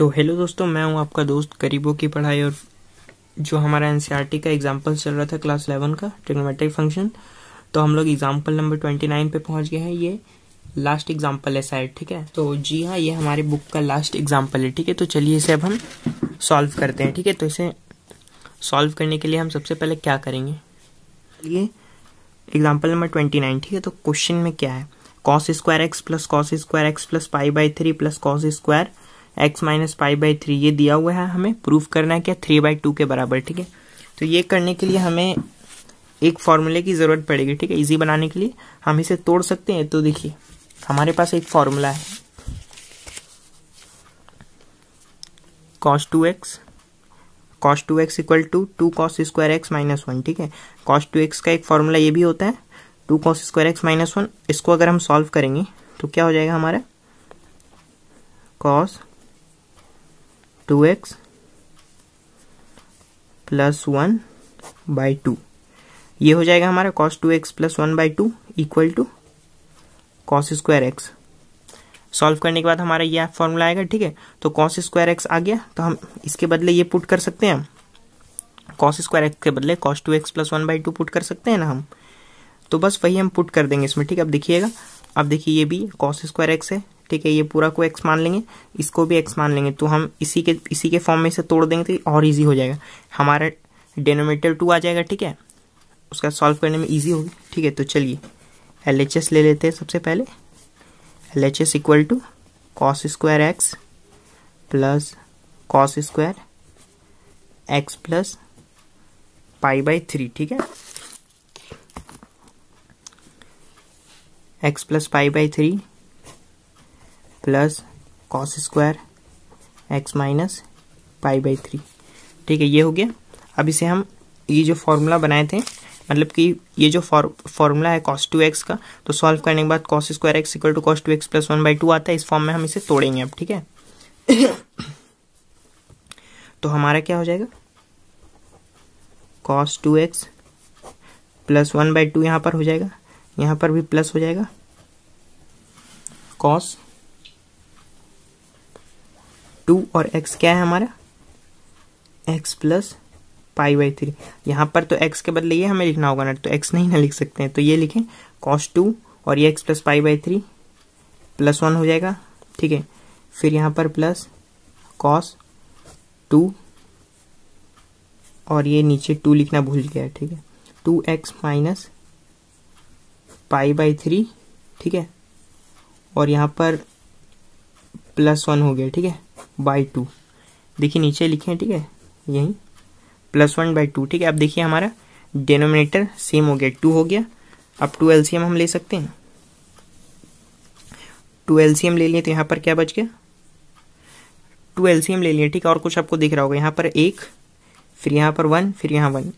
तो हेलो दोस्तों मैं हूं आपका दोस्त गरीबों की पढ़ाई और जो हमारा एन e का एग्जाम्पल चल रहा था क्लास इलेवन का ट्रिग्नोमेट्रिक फंक्शन तो हम लोग एग्जाम्पल नंबर ट्वेंटी नाइन पे पहुंच गए हैं ये लास्ट एग्जाम्पल है शायद ठीक है तो जी हाँ ये हमारे बुक का लास्ट एग्जाम्पल है ठीक है तो चलिए इसे अब हम सॉल्व करते हैं ठीक है तो इसे सॉल्व करने के लिए हम सबसे पहले क्या करेंगे ये एग्जाम्पल नंबर ट्वेंटी नाइन ठीक है तो क्वेश्चन में क्या है cos square x plus cos square x plus pi by three plus cos square x minus pi by three ये दिया हुआ है हमें प्रूफ करना है क्या थ्री बाई टू के बराबर ठीक है तो ये करने के लिए हमें एक फॉर्मूले की ज़रूरत पड़ेगी ठीक है इजी बनाने के लिए हम इसे तोड़ सकते हैं तो देखिए हमारे पास एक फॉर्मूला है cos two x cos two x equal to two cos square x minus one ठीक है कॉस टू एक्स का एक फॉर्मूला ये भी होता है two cos square x minus one इसको अगर हम सॉल्व करेंगे तो क्या हो जाएगा हमारा cos two x plus one by two ये हो जाएगा हमारा cos two x plus one by two equal to cos square x solve करने के बाद हमारा ये फॉर्मूला आएगा ठीक है तो कॉस स्क्वायर एक्स आ गया तो हम इसके बदले ये पुट कर सकते हैं कॉस स्क्वायर एक्स के बदले cos two x plus one by two put कर सकते हैं ना हम तो बस वही हम पुट कर देंगे इसमें ठीक है अब देखिएगा अब देखिए ये भी कॉस स्क्वायर एक्स है ठीक है ये पूरा को एक्स मान लेंगे इसको भी एक्स मान लेंगे तो हम इसी के इसी के फॉर्म में इसे तोड़ देंगे तो और ईजी हो जाएगा हमारा डेनोमीटर टू आ जाएगा ठीक है उसका सॉल्व करने में ईजी होगी ठीक है तो चलिए एल एच एस ले लेते हैं सबसे पहले L H S equal to cos square x plus cos square x plus pi by three ठीक है x plus pi by three plus cos square x minus pi by three ठीक है ये हो गया अब इसे हम ये जो फॉर्मूला बनाए थे मतलब कि ये जो फॉर्मूला है कॉस टू एक्स का तो सॉल्व करने के बाद cos square x equal to cos two x plus one by two आता है इस फॉर्म में हम इसे तोड़ेंगे अब ठीक है तो हमारा क्या हो जाएगा cos two x plus one by two यहाँ पर हो जाएगा यहाँ पर भी प्लस हो जाएगा कॉस टू और एक्स क्या है हमारा x plus pi by three यहाँ पर तो एक्स के बदले ये हमें लिखना होगा ना तो एक्स नहीं ना लिख सकते हैं तो ये लिखें कॉस टू और ये x plus pi by three plus one हो जाएगा ठीक है फिर यहाँ पर प्लस कॉस टू और ये नीचे टू लिखना भूल गया ठीक है two x minus pi by three ठीक है और यहाँ पर प्लस वन हो गया ठीक है बाई टू देखिए नीचे लिखे ठीक है यहीं प्लस वन बाई टू ठीक है अब देखिए हमारा डेनोमिनेटर सेम हो गया टू हो गया अब टू एलसीएम हम ले सकते हैं टू एलसीएम ले लिए तो यहाँ पर क्या बच गया टू एलसीएम ले लिए ठीक है और कुछ आपको दिख रहा होगा यहाँ पर एक फिर यहाँ पर वन फिर यहाँ वन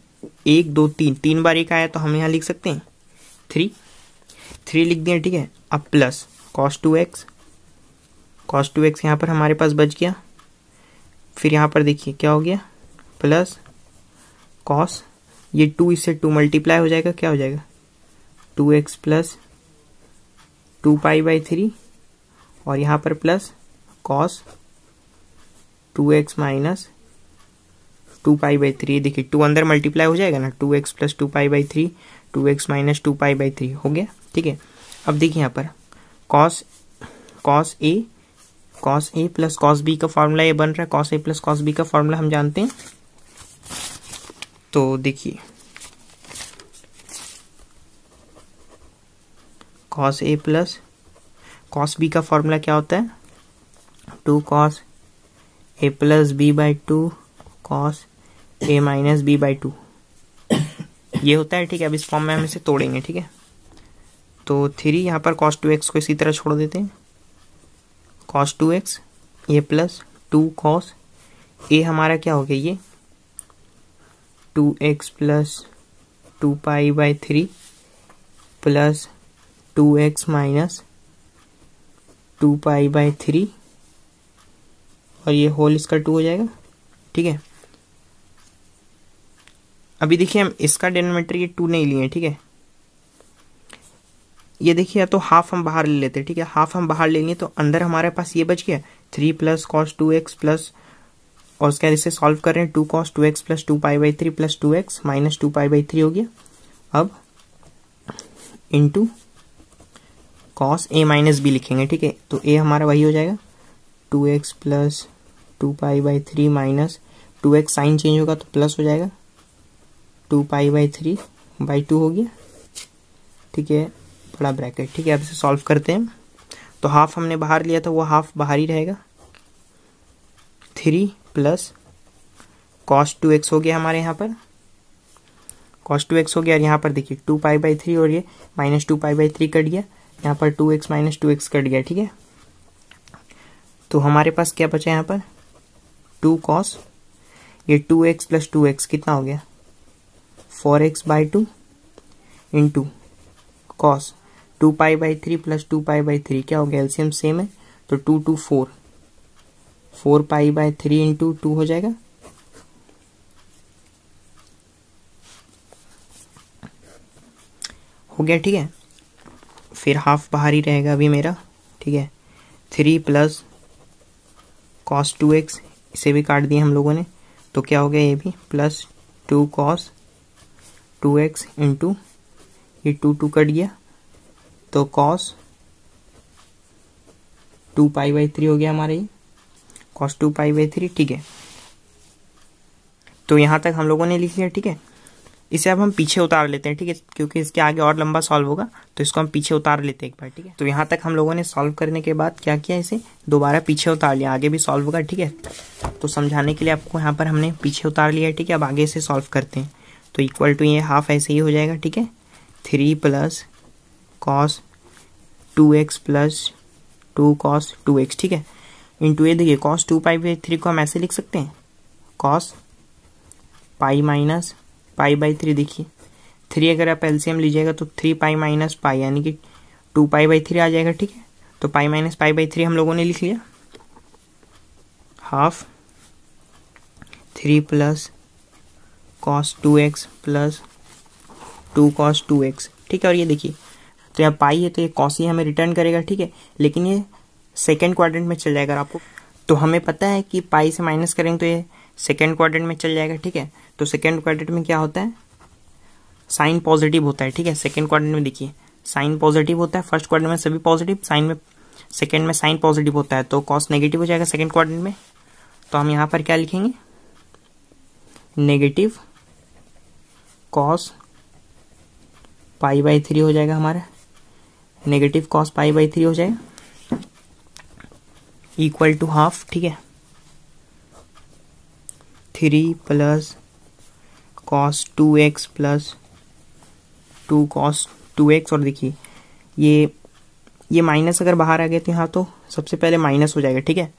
एक दो तीन तीन बार एक आया तो हम यहाँ लिख सकते हैं थ्री थ्री लिख दिए ठीक है अब plus cos two x cos two x यहाँ पर हमारे पास बच गया फिर यहाँ पर देखिए क्या हो गया प्लस कॉस ये टू इससे टू मल्टीप्लाई हो जाएगा क्या हो जाएगा two x plus two pi by three और यहाँ पर plus cos two x minus two pi by three देखिए टू अंदर मल्टीप्लाई हो जाएगा ना two x plus two pi by three two x minus two pi by three हो गया ठीक है अब देखिए यहाँ पर cos cos A cos A plus cos B का फॉर्मूला ये बन रहा है cos A plus cos B का फॉर्मूला हम जानते हैं तो देखिए cos A plus cos B का फॉर्मूला क्या होता है two cos A plus B by two cos A minus B by two ये होता है ठीक है अब इस फॉर्म में हम इसे तोड़ेंगे ठीक है तो थ्री यहाँ पर कॉस टू एक्स को इसी तरह छोड़ देते हैं कॉस टू एक्स ये प्लस टू कॉस ए हमारा क्या हो गया ये two x plus two pi by three plus two x minus two pi by three और ये होल इसका टू हो जाएगा ठीक है अभी देखिए हम इसका डेनोमेटर ये टू नहीं लिए ठीक है ये देखिए तो हाफ हम बाहर ले लेते हैं ठीक है हाफ हम बाहर ले लेंगे तो अंदर हमारे पास ये बच गया three plus cos two x plus और उसके बाद इसे सॉल्व कर रहे हैं two cos two x plus two pi by three plus two x minus two pi by three हो गया अब into cos A minus B लिखेंगे ठीक है तो ए हमारा वही हो जाएगा two x plus two pi by three minus two x sign change होगा तो प्लस हो जाएगा to pi by three by two हो गया ठीक है बड़ा ब्रैकेट ठीक है अब इसे सॉल्व करते हैं तो हाफ हमने बाहर लिया था वो हाफ बाहर ही रहेगा three plus cos two x हो गया हमारे यहाँ पर कॉस टू एक्स हो गया और यहाँ पर देखिए टू पाई बाई थ्री और ये minus two pi by three cut गया यहाँ पर two x minus two x cut गया ठीक है तो हमारे पास क्या बचा यहाँ पर टू कॉस ये two x plus two x कितना हो गया four x by two into cos two pi by three plus two pi by three क्या हो गया एल्सियम सेम है तो two two four four pi by three into two हो जाएगा हो गया ठीक है फिर हाफ बाहर ही रहेगा अभी मेरा ठीक है three plus cos two x इसे भी काट दिया हम लोगों ने तो क्या हो गया ये भी plus two cos two x into ये टू टू कट गया तो cos two pi by three हो गया हमारे ही cos two pi by three ठीक है तो यहां तक हम लोगों ने लिख लिया ठीक है इसे अब हम पीछे उतार लेते हैं ठीक है क्योंकि इसके आगे और लंबा सॉल्व होगा तो इसको हम पीछे उतार लेते हैं एक बार ठीक है तो यहाँ तक हम लोगों ने सॉल्व करने के बाद क्या किया इसे दोबारा पीछे उतार लिया आगे भी सॉल्व होगा ठीक है तो समझाने के लिए आपको यहाँ पर हमने पीछे उतार लिया है ठीक है अब आगे इसे सॉल्व करते हैं तो इक्वल टू ये हाफ ऐसे ही हो जाएगा ठीक है three plus cos two x plus two cos two x ठीक है इंटू ये देखिए cos two pi by three को हम ऐसे लिख सकते हैं cos pi minus pi by three देखिए थ्री अगर आप एलसीएम लीजिएगा तो थ्री पाई माइनस पाई यानी कि टू पाई बाई थ्री आ जाएगा ठीक है तो pi minus pi by three हम लोगों ने लिख लिया half three plus cos two x plus two cos two x ठीक है और ये देखिए तो यहाँ पाई है तो ये कौसी हमें रिटर्न करेगा ठीक है लेकिन ये सेकेंड क्वाड्रेंट में चल जाएगा आपको तो हमें पता है कि पाई से माइनस करेंगे तो ये सेकेंड क्वाड्रेंट में चल जाएगा ठीक है तो सेकेंड क्वाड्रेंट में क्या होता है साइन पॉजिटिव होता है ठीक है सेकेंड क्वाड्रेंट में देखिए साइन पॉजिटिव होता है फर्स्ट क्वाड्रेंट में सभी पॉजिटिव साइन में सेकेंड में साइन पॉजिटिव होता है तो कॉस नेगेटिव हो जाएगा सेकेंड क्वाड्रेंट में तो हम यहाँ पर क्या लिखेंगे negative cos pi by three हो जाएगा हमारा negative cos pi by three हो जाएगा इक्वल टू हाफ ठीक है three plus cos two x plus two cos two x और देखिए ये ये माइनस अगर बाहर आ गए तो यहाँ तो सबसे पहले माइनस हो जाएगा ठीक है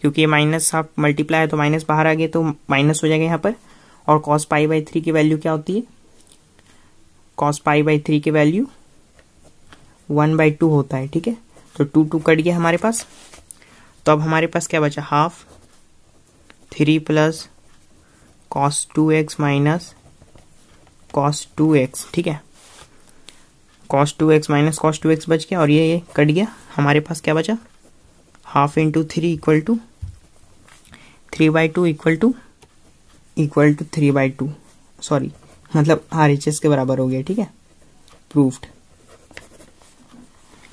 क्योंकि ये माइनस आप मल्टीप्लाई है तो माइनस बाहर आ गए तो माइनस हो जाएगा यहाँ पर और कॉस पाई बाई थ्री की वैल्यू क्या होती है कॉस पाई बाई थ्री की वैल्यू वन बाई टू होता है ठीक है तो टू टू कट गया हमारे पास तो अब हमारे पास क्या बचा half three plus cos two x minus cos two x ठीक है cos two x minus cos two x बच गया और ये ये कट गया हमारे पास क्या बचा half into three equal to three by two equal to equal to three by two sorry मतलब आर एच एस के बराबर हो गया ठीक है प्रूफ्ड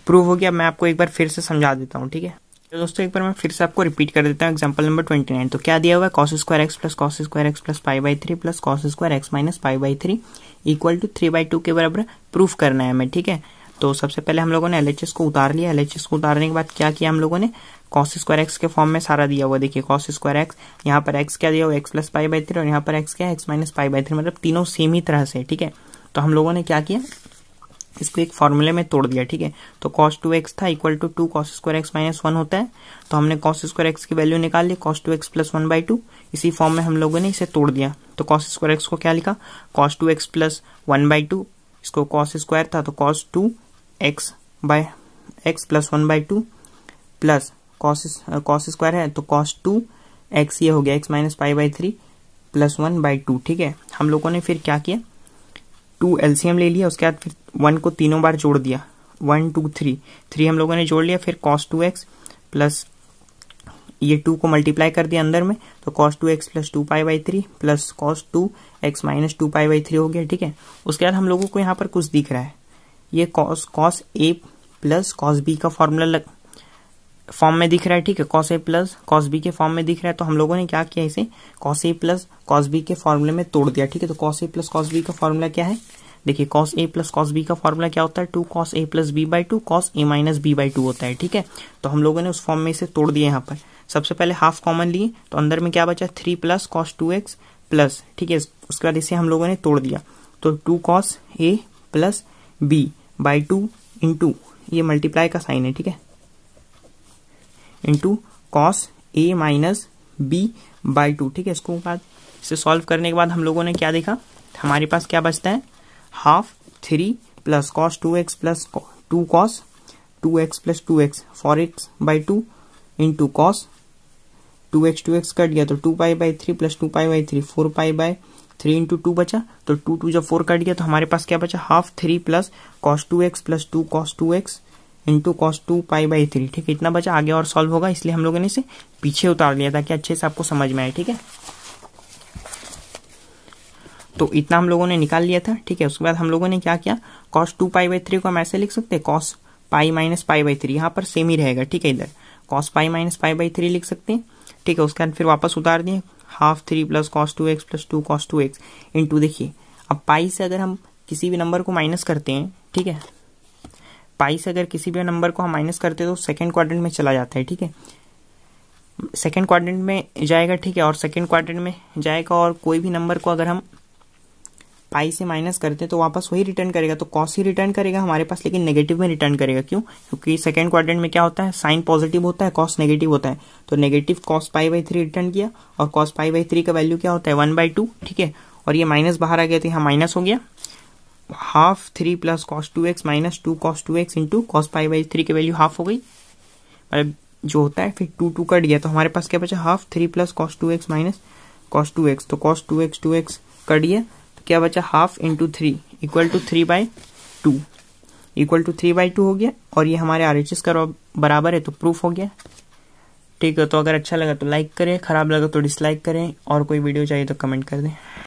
प्रूव हो गया मैं आपको एक बार फिर से समझा देता हूँ ठीक है तो दोस्तों एक बार मैं फिर से आपको रिपीट कर देता हूँ एग्जाम्पल नंबर ट्वेंटी नाइन तो क्या दिया हुआ है cos square x plus cos square x plus five by three plus cos square x minus five by three equal to three by two के बराबर प्रूफ करना है हमें ठीक है तो सबसे पहले हम लोगों ने एल को उतार लिया एल को उतारने के बाद क्या किया हम लोगों ने कॉस स्क्वायर एक्स के फॉर्म में सारा दिया हुआ देखिए कॉस स्क्वायर एक्स यहाँ पर एक्स क्या दिया हुआ x plus five by three और यहाँ पर एक्स क्या x minus five by three मतलब तीनों सेम ही तरह से ठीक है तो हम लोगों ने क्या किया इसको एक फॉर्मूले में तोड़ दिया ठीक है तो कॉस टू एक्स था equal to two cos square x minus one होता है तो हमने कॉस स्क्वायर एक्स की वैल्यू निकाल ली cos two x plus one by two इसी फॉर्म में हम लोगों ने इसे तोड़ दिया तो कॉस स्क्वायर एक्स को क्या लिखा cos two x plus one by two इसको कॉस स्क्वायर था तो cos two x by x plus one by two plus cos square है तो कॉस टू एक्स ये हो गया x minus five by three plus one by two ठीक है हम लोगों ने फिर क्या किया टू एलसीएम ले लिया उसके बाद फिर वन को तीनों बार जोड़ दिया वन टू थ्री थ्री हम लोगों ने जोड़ लिया फिर कॉस टू एक्स प्लस ये टू को मल्टीप्लाई कर दिया अंदर में तो cos two x plus two pi by three plus cos two x minus two pi by three हो गया ठीक है उसके बाद हम लोगों को यहाँ पर कुछ दिख रहा है ये cos cos A plus cos B का फॉर्मूला लग फॉर्म में दिख रहा है ठीक है cos A plus cos B के फॉर्म में दिख रहा है तो हम लोगों ने क्या किया इसे cos A plus cos B के फॉर्मूले में तोड़ दिया ठीक है तो cos A plus cos B का फॉर्मूला क्या है देखिए cos A plus cos B का फॉर्मूला क्या होता है two cos A plus B by two cos A minus B by two होता है ठीक है तो हम लोगों ने उस फॉर्म में इसे तोड़ दिया यहाँ पर सबसे पहले हाफ कॉमन लिए तो अंदर में क्या बचा three plus cos two x plus ठीक है उसके बाद इसे हम लोगों ने तोड़ दिया तो two cos A plus B by two into ये मल्टीप्लाई का साइन है ठीक है into cos A minus B by two ठीक है इसको बाद इसे सॉल्व करने के बाद हम लोगों ने क्या देखा हमारे पास क्या बचता है half three plus cos two x plus two cos two x plus two x four x by two into cos two x two x cut गया तो two pi by three plus two pi by three four pi by three into two बचा तो two two जब four cut गया तो हमारे पास क्या बचा half three plus cos two x plus two cos two x into cos two pi by three ठीक है इतना बचा आगे और सॉल्व होगा इसलिए हम लोगों ने इसे पीछे उतार लिया ताकि अच्छे से आपको समझ में आए ठीक है तो इतना हम लोगों ने निकाल लिया था ठीक है उसके बाद हम लोगों ने क्या किया cos two pi by three को हम ऐसे लिख सकते हैं cos pi minus pi by three यहाँ पर सेम ही रहेगा ठीक है इधर cos pi minus pi by three लिख सकते हैं ठीक है उसके बाद फिर वापस उतार दिए half three plus cos two x plus two cos two x into देखिए अब पाई से अगर हम किसी भी नंबर को माइनस करते हैं ठीक है पाई से अगर किसी भी नंबर को हम माइनस करते हैं तो सेकेंड क्वाड्रेंट में चला जाता है ठीक है सेकेंड क्वाड्रेंट में जाएगा ठीक है और सेकेंड क्वाड्रेंट में जाएगा और कोई भी नंबर को अगर हम पाई से माइनस करते हैं तो वापस वही रिटर्न करेगा तो कॉस ही रिटर्न करेगा हमारे पास लेकिन नेगेटिव में रिटर्न करेगा क्यों क्योंकि सेकंड क्वाड्रेंट में क्या होता है साइन पॉजिटिव होता है कॉस नेगेटिव होता है तो negative cos pi by three return किया और कॉस पाई बाई थ्री का वैल्यू क्या होता है वन बाई टू ठीक है और ये माइनस बाहर आ गया तो यहाँ माइनस हो गया half three plus cos two x minus two cos two x into cos pi by three की वैल्यू हाफ हो गई मतलब जो होता है फिर टू टू कट गया तो हमारे पास क्या बचा half three plus cos two x minus cos two x तो cos two x two x cut गया क्या बचा half into three equal to three by two equal to three by two हो गया और ये हमारे आर एच एस का बराबर है तो प्रूफ हो गया ठीक है तो अगर अच्छा लगा तो लाइक करें खराब लगा तो डिसलाइक करें और कोई वीडियो चाहिए तो कमेंट कर दें